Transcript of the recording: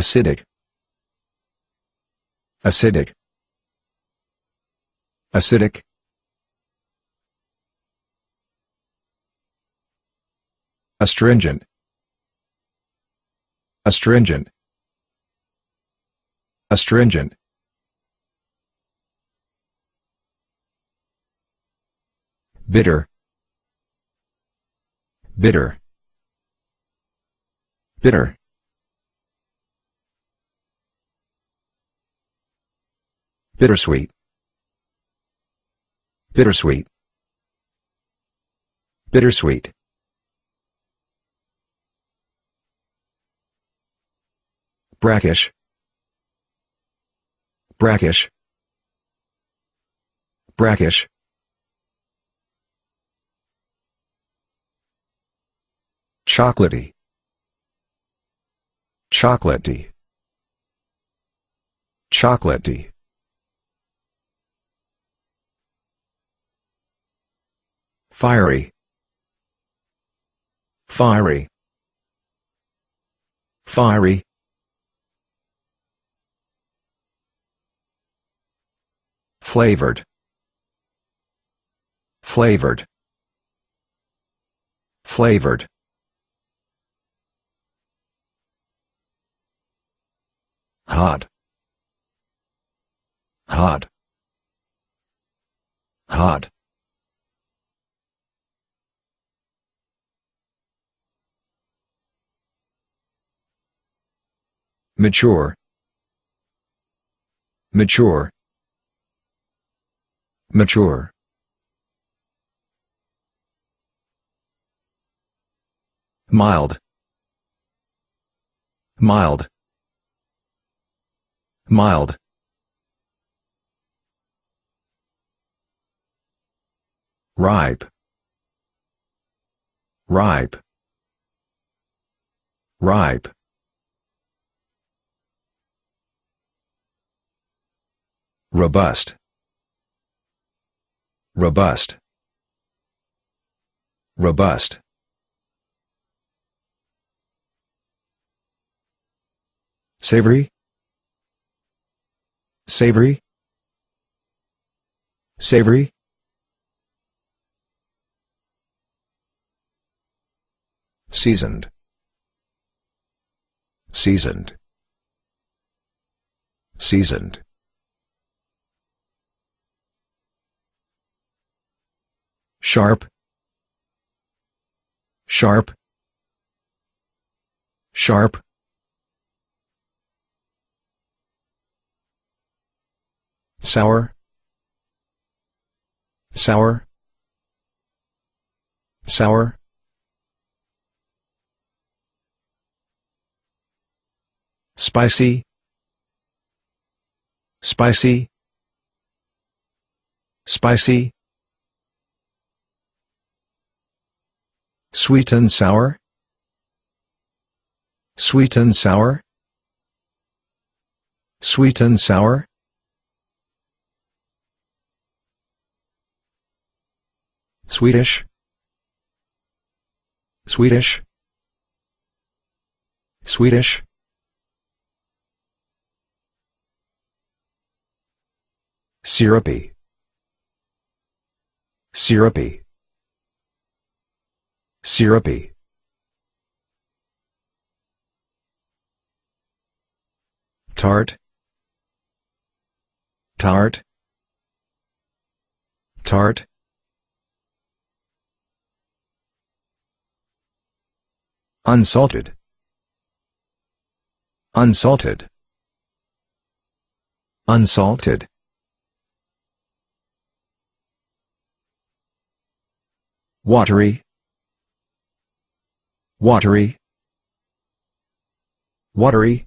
acidic acidic acidic astringent astringent astringent bitter bitter bitter Bittersweet. Bittersweet. Bittersweet. Brackish. Brackish. Brackish. Chocolatey. Chocolatey. Chocolatey. fiery fiery fiery flavored flavored flavored hot hot hot mature mature mature mild mild mild ripe ripe ripe robust robust robust savory savory savory seasoned seasoned seasoned sharp sharp sharp sour sour sour spicy spicy spicy Sweet and sour. Sweet and sour. Sweet and sour. Swedish. Swedish. Swedish. Syrupy. Syrupy. Syrupy. Tart. Tart. Tart. Unsalted. Unsalted. Unsalted. Watery watery watery